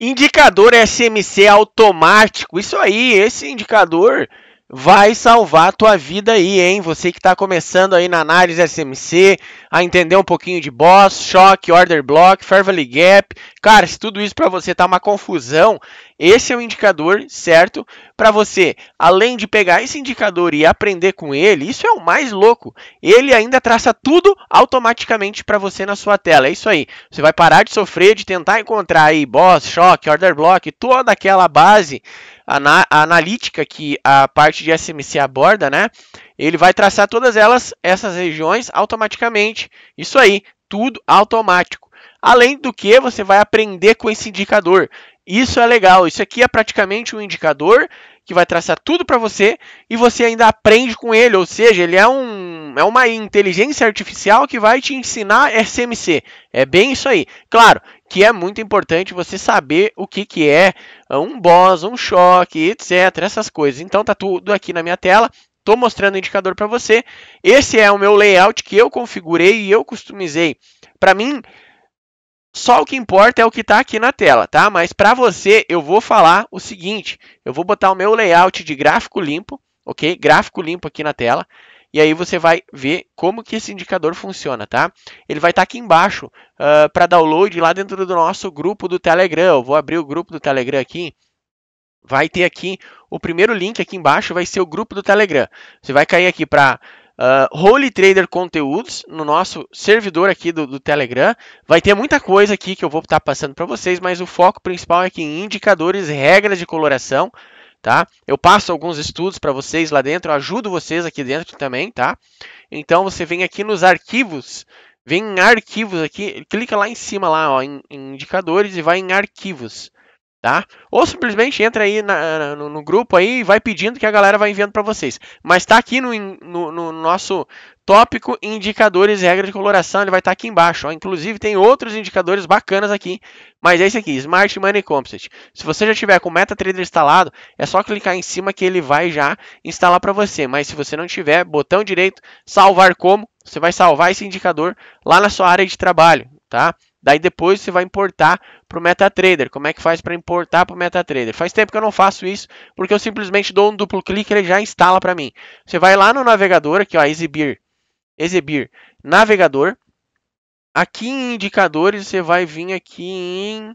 Indicador SMC automático. Isso aí, esse indicador vai salvar a tua vida aí, hein? Você que está começando aí na análise SMC, a entender um pouquinho de boss, choque, order block, fair gap. Cara, se tudo isso para você tá uma confusão, esse é o indicador certo para você. Além de pegar esse indicador e aprender com ele, isso é o mais louco. Ele ainda traça tudo automaticamente para você na sua tela. É isso aí. Você vai parar de sofrer de tentar encontrar aí boss, choque, order block, toda aquela base a, analítica que a parte de SMC aborda, né? Ele vai traçar todas elas, essas regiões, automaticamente. Isso aí, tudo automático. Além do que, você vai aprender com esse indicador. Isso é legal. Isso aqui é praticamente um indicador que vai traçar tudo para você e você ainda aprende com ele. Ou seja, ele é, um, é uma inteligência artificial que vai te ensinar SMC. É bem isso aí. Claro, que é muito importante você saber o que, que é um boss, um choque, etc. Essas coisas. Então tá tudo aqui na minha tela. Estou mostrando o indicador para você. Esse é o meu layout que eu configurei e eu customizei. Para mim, só o que importa é o que está aqui na tela, tá? Mas para você, eu vou falar o seguinte. Eu vou botar o meu layout de gráfico limpo, ok? Gráfico limpo aqui na tela. E aí você vai ver como que esse indicador funciona, tá? Ele vai estar tá aqui embaixo uh, ah, para download lá dentro do nosso grupo do Telegram. Eu vou abrir o grupo do Telegram aqui. Vai ter aqui o primeiro link aqui embaixo, vai ser o grupo do Telegram. Você vai cair aqui para uh, ah, Holy Trader Conteúdos no nosso servidor aqui do, do, Telegram. Vai ter muita coisa aqui que eu vou estar tá passando para vocês, mas o foco principal é aqui em indicadores, regras de coloração, tá? Eu passo alguns estudos para vocês lá dentro, eu ajudo vocês aqui dentro também, tá? Então você vem aqui nos arquivos, vem em arquivos aqui, clica lá em cima lá, ó, em, em indicadores e vai em arquivos tá? Ou simplesmente entra aí na, no, no, grupo aí e vai pedindo que a galera vai enviando para vocês. Mas está aqui no, no, no, nosso tópico indicadores e regra de coloração, ele vai estar tá aqui embaixo. Ó. Inclusive tem outros indicadores bacanas aqui, mas é esse aqui, Smart Money Composite. Se você já tiver com o MetaTrader instalado, é só clicar em cima que ele vai já instalar para você. Mas se você não tiver, botão direito, salvar como, você vai salvar esse indicador lá na sua área de trabalho, tá? Daí depois você vai importar para o MetaTrader. Como é que faz para importar para o MetaTrader? Faz tempo que eu não faço isso, porque eu simplesmente dou um duplo clique e ele já instala para mim. Você vai lá no navegador, aqui ó, exibir, exibir, navegador. Aqui em indicadores, você vai vir aqui em...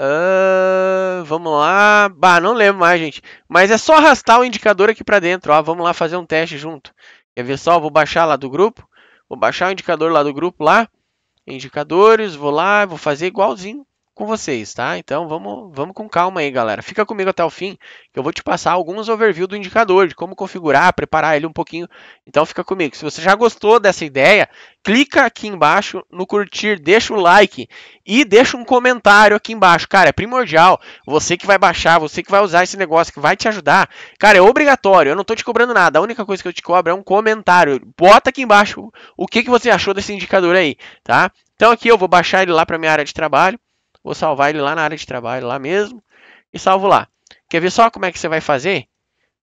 Uh, vamos lá. Bah, não lembro mais, gente. Mas é só arrastar o indicador aqui para dentro. Ó. Vamos lá fazer um teste junto. Quer ver só? Vou baixar lá do grupo. Vou baixar o indicador lá do grupo lá indicadores, vou lá, vou fazer igualzinho com vocês, tá? Então vamos, vamos com calma aí, galera. Fica comigo até o fim, que eu vou te passar alguns overview do indicador, de como configurar, preparar ele um pouquinho. Então fica comigo. Se você já gostou dessa ideia, clica aqui embaixo no curtir, deixa o like e deixa um comentário aqui embaixo. Cara, é primordial. Você que vai baixar, você que vai usar esse negócio, que vai te ajudar. Cara, é obrigatório. Eu não tô te cobrando nada. A única coisa que eu te cobro é um comentário. Bota aqui embaixo o que, que você achou desse indicador aí, tá? Então aqui eu vou baixar ele lá para minha área de trabalho. Vou salvar ele lá na área de trabalho, lá mesmo. E salvo lá. Quer ver só como é que você vai fazer?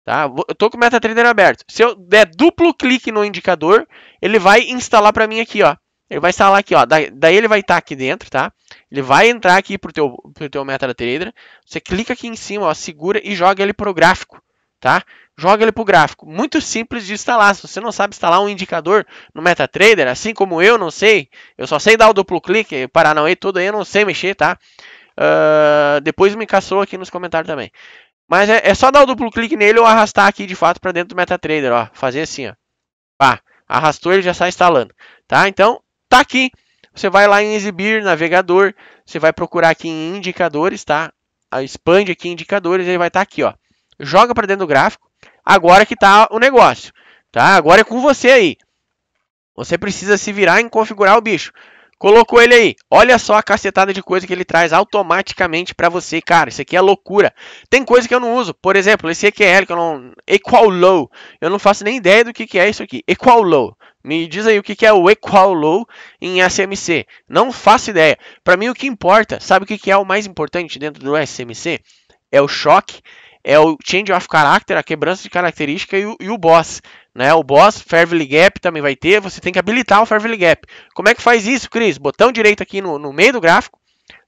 Tá? Eu tô com o MetaTrader aberto. Se eu der duplo clique no indicador, ele vai instalar para mim aqui, ó. Ele vai instalar aqui, ó. Daí ele vai estar tá aqui dentro, tá? Ele vai entrar aqui pro teu, pro teu MetaTrader. Você clica aqui em cima, ó, segura e joga ele pro gráfico tá? Joga ele para o gráfico. Muito simples de instalar. Se você não sabe instalar um indicador no MetaTrader, assim como eu não sei, eu só sei dar o duplo clique, Paranauê todo aí, eu não sei mexer, tá? Uh, depois me caçou aqui nos comentários também. Mas é, é, só dar o duplo clique nele ou arrastar aqui de fato para dentro do MetaTrader, ó. Fazer assim, ó. Pá, arrastou ele já está instalando, tá? Então, tá aqui. Você vai lá em exibir, navegador, você vai procurar aqui em indicadores, tá? Ah, expande aqui em indicadores, ele vai estar tá aqui, ó joga para dentro do gráfico. Agora que tá o negócio, tá? Agora é com você aí. Você precisa se virar em configurar o bicho. Colocou ele aí. Olha só a cacetada de coisa que ele traz automaticamente para você, cara. Isso aqui é loucura. Tem coisa que eu não uso. Por exemplo, esse EQL, que eu não... Equal Low. Eu não faço nem ideia do que, que é isso aqui. Equal Low. Me diz aí o que, que é o Equal Low em SMC. Não faço ideia. Para mim, o que importa, sabe o que, que é o mais importante dentro do SMC? É o choque é o Change of Character, a quebrança de característica e o, e o Boss. Né? O Boss, Fairville Gap também vai ter, você tem que habilitar o Fairville Gap. Como é que faz isso, Cris? Botão direito aqui no, no meio do gráfico,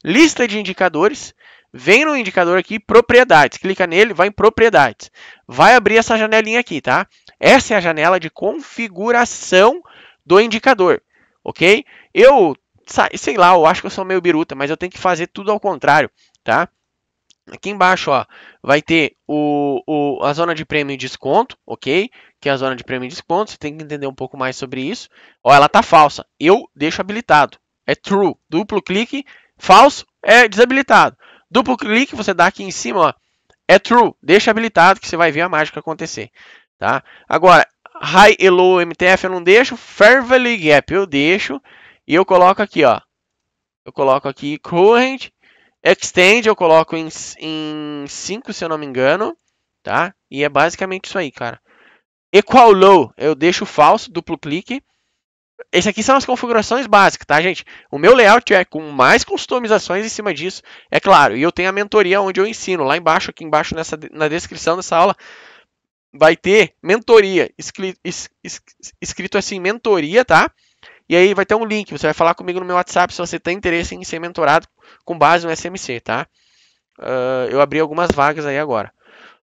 lista de indicadores, vem no indicador aqui, propriedades, clica nele, vai em propriedades. Vai abrir essa janelinha aqui, tá? Essa é a janela de configuração do indicador, ok? Eu, sei lá, eu acho que eu sou meio biruta, mas eu tenho que fazer tudo ao contrário, tá? Aqui embaixo, ó, vai ter o, o, a zona de prêmio e desconto, ok? Que é a zona de prêmio e desconto, você tem que entender um pouco mais sobre isso. Ó, ela tá falsa, eu deixo habilitado, é true. Duplo clique, falso, é desabilitado. Duplo clique, você dá aqui em cima, ó, é true, deixa habilitado que você vai ver a mágica acontecer, tá? Agora, High Elo MTF eu não deixo, Fair Gap eu deixo, e eu coloco aqui, ó, eu coloco aqui Current, Extend eu coloco em 5, se eu não me engano. Tá? E é basicamente isso aí, cara. Equal low, eu deixo falso, duplo clique. Esse aqui são as configurações básicas, tá, gente? O meu layout é com mais customizações em cima disso, é claro. E eu tenho a mentoria onde eu ensino. Lá embaixo, aqui embaixo nessa, na descrição dessa aula, vai ter mentoria. Escrito, escrito assim, mentoria, tá? E aí vai ter um link, você vai falar comigo no meu WhatsApp se você tem interesse em ser mentorado com base no SMC, tá? Uh, eu abri algumas vagas aí agora.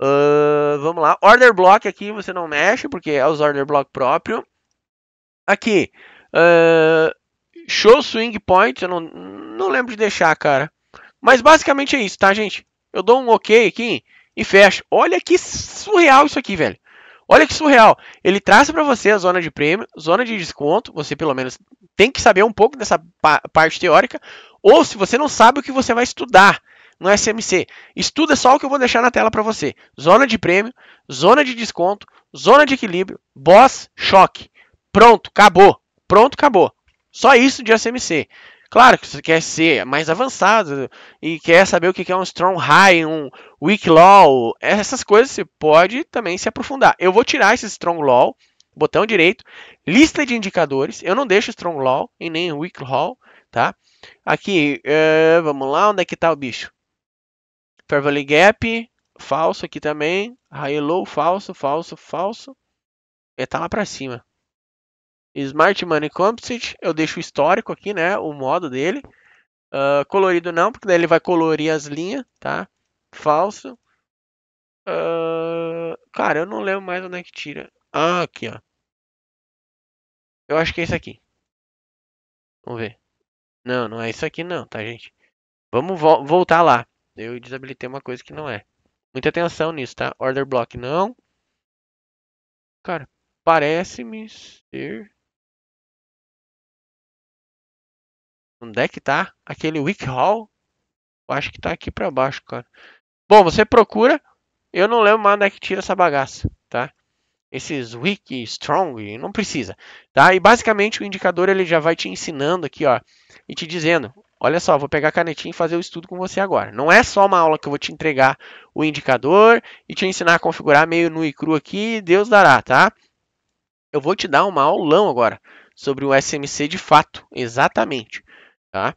Uh, vamos lá. Order block aqui você não mexe, porque é os order block próprio. Aqui. Uh, show swing point. Eu não, não lembro de deixar, cara. Mas basicamente é isso, tá, gente? Eu dou um ok aqui e fecho. Olha que surreal isso aqui, velho. Olha que surreal. Ele traz para você a zona de prêmio, zona de desconto. Você pelo menos tem que saber um pouco dessa parte teórica. Ou se você não sabe o que você vai estudar no SMC, é estuda só o que eu vou deixar na tela para você: zona de prêmio, zona de desconto, zona de equilíbrio, boss, choque. Pronto, acabou. Pronto, acabou. Só isso de SMC. Claro que você quer ser mais avançado e quer saber o que é um strong high, um weak law, essas coisas você pode também se aprofundar. Eu vou tirar esse strong law, botão direito, lista de indicadores. Eu não deixo strong law e nem weak law, tá? Aqui, uh, vamos lá, onde é que tá o bicho? Fair Gap, falso aqui também, high low, falso, falso, falso. E tá lá para cima. Smart Money Composite, eu deixo o histórico aqui, né? O modo dele. Uh, colorido não, porque daí ele vai colorir as linhas, tá? Falso. Uh, cara, eu não lembro mais onde é que tira. Ah, aqui, ó. Eu acho que é isso aqui. Vamos ver. Não, não é isso aqui não, tá, gente? Vamos vo voltar lá. Eu desabilitei uma coisa que não é. Muita atenção nisso, tá? Order block não. Cara, parece-me ser... Onde é que tá? Aquele Wiki Hall? Eu acho que tá aqui pra baixo, cara. Bom, você procura. Eu não lembro mais onde é que tira essa bagaça, tá? Esses Wiki, Strong, não precisa, tá? E basicamente o indicador ele já vai te ensinando aqui, ó. E te dizendo, olha só, vou pegar a canetinha e fazer o estudo com você agora. Não é só uma aula que eu vou te entregar o indicador e te ensinar a configurar meio nu e cru aqui, Deus dará, tá? Eu vou te dar uma aulão agora sobre o SMC de fato, exatamente tá?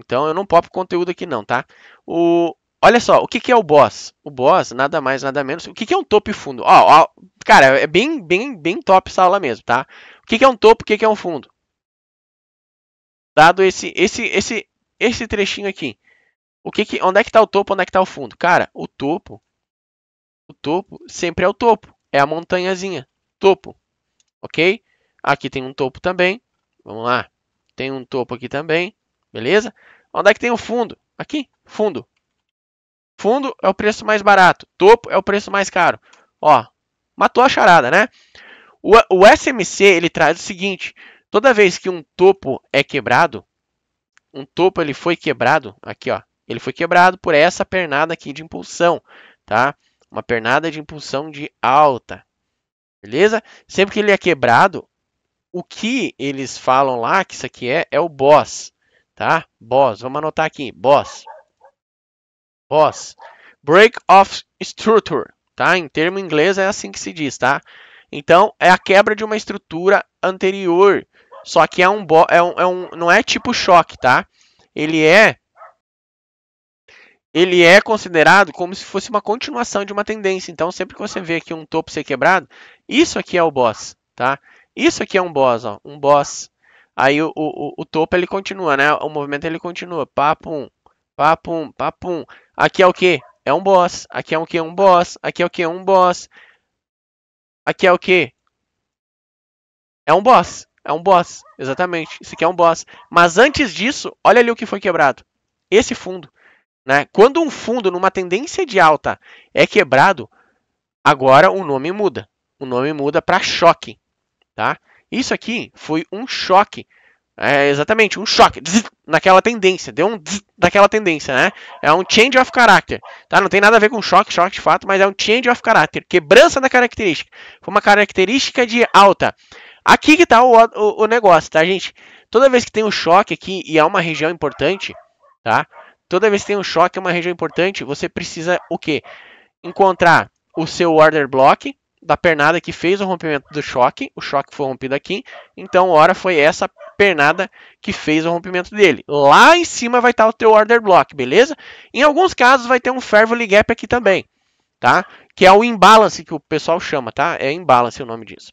Então eu não popo conteúdo aqui não, tá? O, olha só, o que, que é o boss? O boss, nada mais, nada menos. O que, que é um topo e fundo? Ó, ó, cara, é bem, bem, bem top essa aula mesmo, tá? O que, que é um topo? O que, que é um fundo? Dado esse, esse, esse, esse trechinho aqui. O que, que onde é que está o topo? Onde é que está o fundo? Cara, o topo, o topo sempre é o topo, é a montanhazinha, topo, ok? Aqui tem um topo também. Vamos lá, tem um topo aqui também. Beleza? Onde é que tem o fundo? Aqui, fundo. Fundo é o preço mais barato. Topo é o preço mais caro. Ó, matou a charada, né? O, o SMC, ele traz o seguinte. Toda vez que um topo é quebrado, um topo ele foi quebrado, aqui ó, ele foi quebrado por essa pernada aqui de impulsão, tá? Uma pernada de impulsão de alta, beleza? Sempre que ele é quebrado, o que eles falam lá, que isso aqui é, é o boss, tá? Boss, vamos anotar aqui, boss. Boss. Break of structure, tá? Em termo inglês é assim que se diz, tá? Então, é a quebra de uma estrutura anterior. Só que é um, é um, é um não é tipo choque, tá? Ele é ele é considerado como se fosse uma continuação de uma tendência. Então, sempre que você vê aqui um topo ser quebrado, isso aqui é o boss, tá? Isso aqui é um boss, ó, um boss, Aí o, o, o topo ele continua, né? O movimento ele continua. Papum, papum, papum. Aqui é o que? É um boss. Aqui é o que? Um boss. Aqui é o que? Um boss. Aqui é o que? É um boss. É um boss. Exatamente. Isso aqui é um boss. Mas antes disso, olha ali o que foi quebrado. Esse fundo. Né? Quando um fundo numa tendência de alta é quebrado, agora o nome muda. O nome muda para choque. Tá? Isso aqui foi um choque. É, exatamente, um choque zzz, naquela tendência, deu um zzz, naquela tendência, né? É um change of character, tá? Não tem nada a ver com choque, choque de fato, mas é um change of character, quebrança da característica. Foi uma característica de alta. Aqui que tá o, o, o negócio, tá, gente? Toda vez que tem um choque aqui e é uma região importante, tá? Toda vez que tem um choque é uma região importante, você precisa o quê? Encontrar o seu order block, da pernada que fez o rompimento do choque, o choque foi rompido aqui, então ora foi essa pernada que fez o rompimento dele. Lá em cima vai estar o teu order block, beleza? Em alguns casos vai ter um fairvalue gap aqui também, tá? Que é o imbalance que o pessoal chama, tá? É imbalance o nome disso.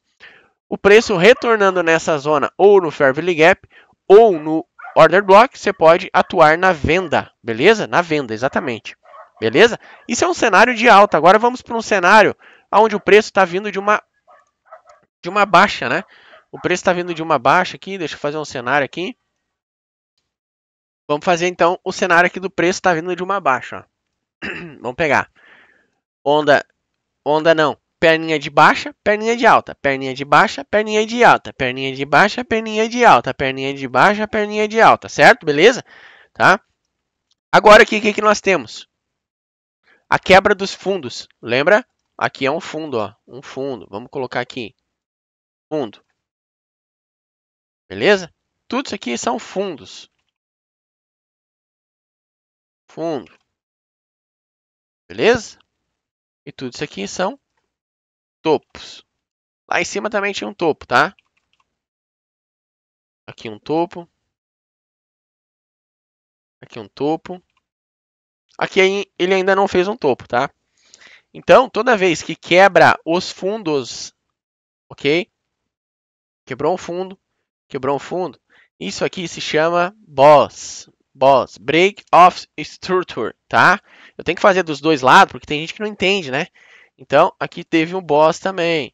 O preço retornando nessa zona ou no fairvalue gap ou no order block, você pode atuar na venda, beleza? Na venda, exatamente. Beleza? Isso é um cenário de alta. Agora vamos para um cenário aonde o preço está vindo de uma de uma baixa, né? O preço está vindo de uma baixa aqui. Deixa eu fazer um cenário aqui. Vamos fazer então o cenário aqui do preço está vindo de uma baixa. Ó. Vamos pegar onda, onda não, perninha de baixa, perninha de alta, perninha de baixa, perninha de alta, perninha de baixa, perninha de alta, perninha de baixa, perninha de alta, certo? Beleza? Tá? Agora aqui o que, que nós temos? A quebra dos fundos, lembra? Aqui é um fundo, ó, um fundo. Vamos colocar aqui, fundo. Beleza? Tudo isso aqui são fundos. Fundo. Beleza? E tudo isso aqui são topos. Lá em cima também tinha um topo, tá? Aqui um topo. Aqui um topo. Aqui ele ainda não fez um topo, tá? Então, toda vez que quebra os fundos, ok? Quebrou um fundo, quebrou um fundo. Isso aqui se chama boss, boss, break of structure, tá? Eu tenho que fazer dos dois lados, porque tem gente que não entende, né? Então, aqui teve um boss também.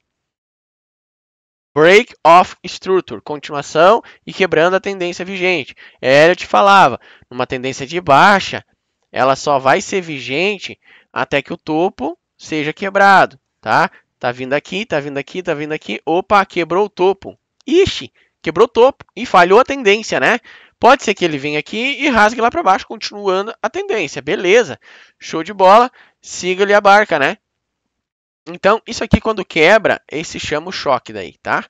Break of structure, continuação e quebrando a tendência vigente. É, eu te falava, numa tendência de baixa, ela só vai ser vigente até que o topo seja quebrado, tá? Tá vindo aqui, tá vindo aqui, tá vindo aqui. Opa, quebrou o topo. Ixi, quebrou o topo e falhou a tendência, né? Pode ser que ele venha aqui e rasgue lá para baixo, continuando a tendência. Beleza, show de bola, siga ali a barca, né? Então, isso aqui quando quebra, esse chama o choque daí, tá?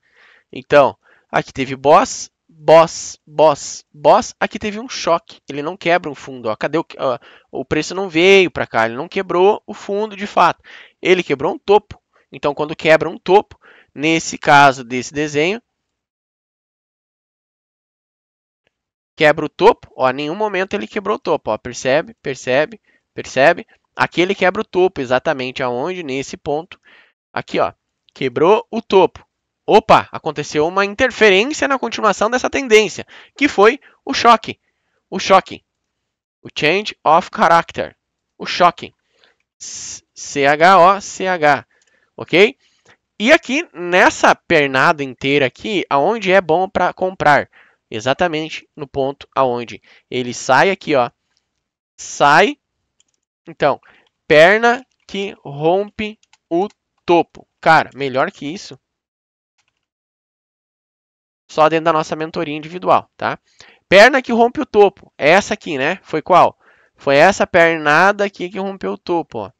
Então, aqui teve boss, boss, boss, boss. Aqui teve um choque. Ele não quebra o fundo. Ó. Cadê o, ó, o preço não veio para cá. Ele não quebrou o fundo de fato. Ele quebrou um topo. Então, quando quebra um topo, nesse caso desse desenho, quebra o topo. Ó, nenhum momento ele quebrou o topo. Ó. Percebe, percebe, percebe. Aqui ele quebra o topo, exatamente aonde? Nesse ponto. Aqui, ó. Quebrou o topo opa, aconteceu uma interferência na continuação dessa tendência, que foi o choque. O choque. O change of character. O choque. C-H-O-C-H. Ok? E aqui, nessa pernada inteira aqui, aonde é bom para comprar? Exatamente no ponto aonde ele sai aqui, ó. Sai. Então, perna que rompe o topo. Cara, melhor que isso só dentro da nossa mentoria individual, tá? Perna que rompe o topo, essa aqui, né? Foi qual? Foi essa pernada aqui que rompeu o topo, ó.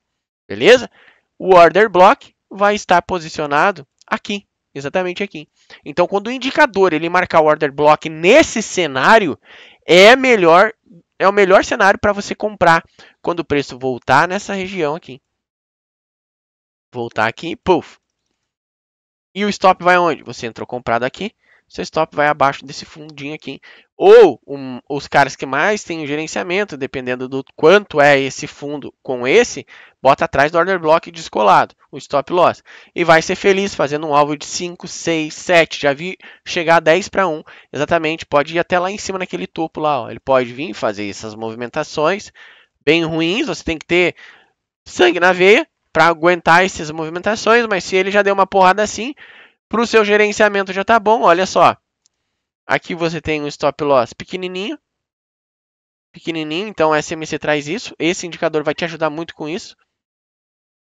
Beleza? O order block vai estar posicionado aqui, exatamente aqui. Então, quando o indicador ele marcar o order block nesse cenário, é melhor é o melhor cenário para você comprar quando o preço voltar nessa região aqui. Voltar aqui, puff. E o stop vai onde? Você entrou comprado aqui, seu stop vai abaixo desse fundinho aqui. Ou um, os caras que mais têm gerenciamento, dependendo do quanto é esse fundo com esse, bota atrás do order block descolado, o stop loss. E vai ser feliz fazendo um alvo de 5, 6, 7. Já vi chegar a 10 para 1, exatamente. Pode ir até lá em cima naquele topo lá. Ó. Ele pode vir fazer essas movimentações bem ruins. Você tem que ter sangue na veia para aguentar essas movimentações. Mas se ele já deu uma porrada assim, para o seu gerenciamento já está bom, olha só. Aqui você tem um stop loss pequenininho. Pequenininho, então SMC traz isso. Esse indicador vai te ajudar muito com isso.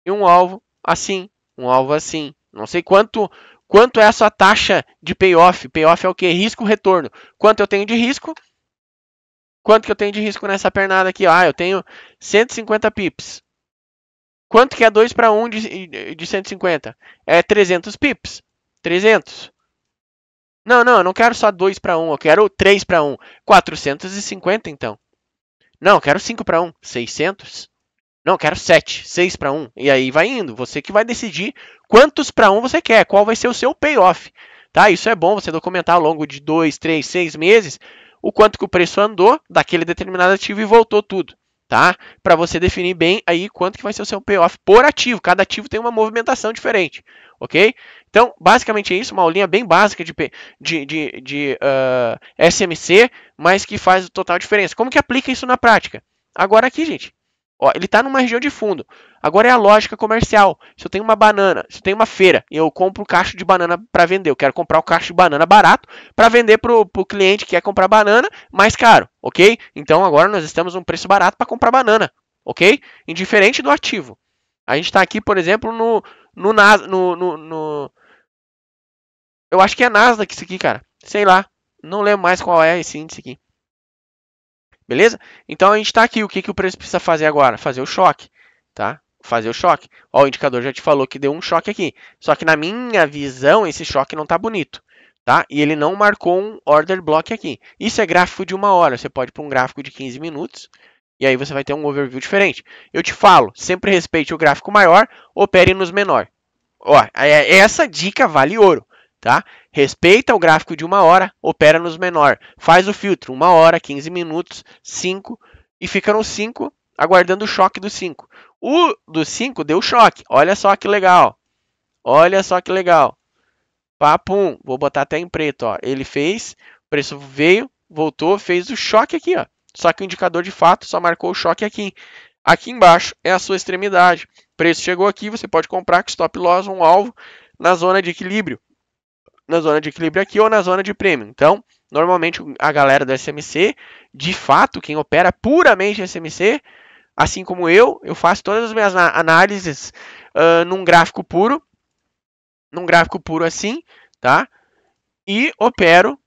E um alvo assim, um alvo assim. Não sei quanto quanto é a sua taxa de payoff. Payoff é o que? Risco retorno. Quanto eu tenho de risco? Quanto que eu tenho de risco nessa pernada aqui? Ah, eu tenho 150 pips. Quanto que é 2 para 1 de, de 150? É 300 pips. 300. Não, não, eu não quero só 2 para 1, eu quero 3 para 1. 450, então. Não, eu quero 5 para 1, 600. Não, eu quero 7, 6 para 1. E aí vai indo, você que vai decidir quantos para 1 você quer, qual vai ser o seu payoff. Tá? Isso é bom você documentar ao longo de 2, 3, 6 meses o quanto que o preço andou daquele determinado ativo e voltou tudo tá? Para você definir bem aí quanto que vai ser o seu payoff por ativo. Cada ativo tem uma movimentação diferente, ok? Então, basicamente é isso, uma aulinha bem básica de, de, de, de uh, ah, SMC, mas que faz total diferença. Como que aplica isso na prática? Agora aqui, gente, Ó, ele está numa região de fundo. Agora é a lógica comercial. Se eu tenho uma banana, se eu tenho uma feira e eu compro um cacho de banana para vender, eu quero comprar um cacho de banana barato para vender para o cliente que quer comprar banana mais caro, ok? Então agora nós estamos num preço barato para comprar banana, ok? Indiferente do ativo. A gente está aqui, por exemplo, no no, no, no, no, Eu acho que é Nasdaq isso aqui, cara. Sei lá. Não lembro mais qual é esse índice aqui. Beleza? Então a gente está aqui. O que, que o preço precisa fazer agora? Fazer o choque. Tá? Fazer o choque. Ó, o indicador já te falou que deu um choque aqui. Só que na minha visão, esse choque não está bonito. Tá? E ele não marcou um order block aqui. Isso é gráfico de uma hora. Você pode para um gráfico de 15 minutos. E aí você vai ter um overview diferente. Eu te falo, sempre respeite o gráfico maior, opere nos menor. Ó, é, essa dica vale ouro. Tá? Respeita o gráfico de uma hora, opera nos menor. Faz o filtro, uma hora, 15 minutos, 5 e fica no 5 aguardando o choque do 5. O do 5 deu choque. Olha só que legal. Olha só que legal. Papum, vou botar até em preto, ó. Ele fez, o preço veio, voltou, fez o choque aqui, ó. Só que o indicador de fato só marcou o choque aqui. Aqui embaixo é a sua extremidade. O preço chegou aqui, você pode comprar com stop loss um alvo na zona de equilíbrio na zona de equilíbrio aqui ou na zona de prêmio. Então, normalmente a galera do SMC, de fato, quem opera puramente SMC, assim como eu, eu faço todas as minhas análises uh, num gráfico puro, num gráfico puro assim, tá? E opero,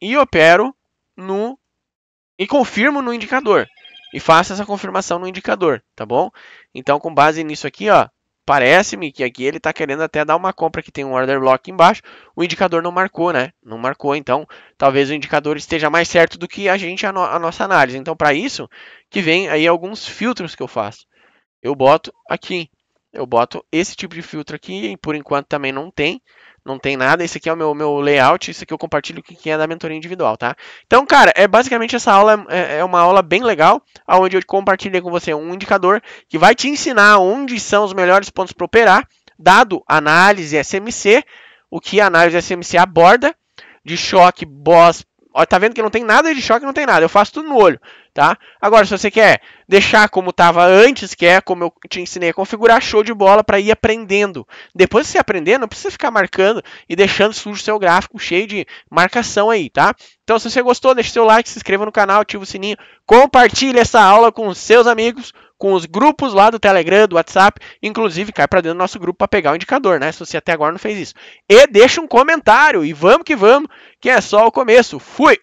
e opero no e confirmo no indicador e faço essa confirmação no indicador, tá bom? Então, com base nisso aqui, ó, Parece-me que aqui ele está querendo até dar uma compra que tem um order block embaixo. O indicador não marcou, né? Não marcou, então talvez o indicador esteja mais certo do que a gente a, no a nossa análise. Então, para isso, que vem aí alguns filtros que eu faço. Eu boto aqui eu boto esse tipo de filtro aqui, e por enquanto também não tem, não tem nada, esse aqui é o meu, meu layout, isso aqui eu compartilho com quem é da mentoria individual, tá? Então, cara, é basicamente essa aula é, é uma aula bem legal, onde eu compartilhei com você um indicador que vai te ensinar onde são os melhores pontos para operar, dado análise SMC, o que a análise SMC aborda, de choque, boss. Ó, tá vendo que não tem nada de choque, não tem nada. Eu faço tudo no olho, tá? Agora, se você quer deixar como tava antes, que é como eu te ensinei a configurar, show de bola para ir aprendendo. Depois de você aprender, não precisa ficar marcando e deixando sujo seu gráfico cheio de marcação aí, tá? Então, se você gostou, deixe seu like, se inscreva no canal, ativa o sininho, compartilhe essa aula com seus amigos com os grupos lá do Telegram, do WhatsApp, inclusive cai para dentro do nosso grupo para pegar o indicador, né? Se você até agora não fez isso. E deixa um comentário e vamos que vamos, que é só o começo. Fui!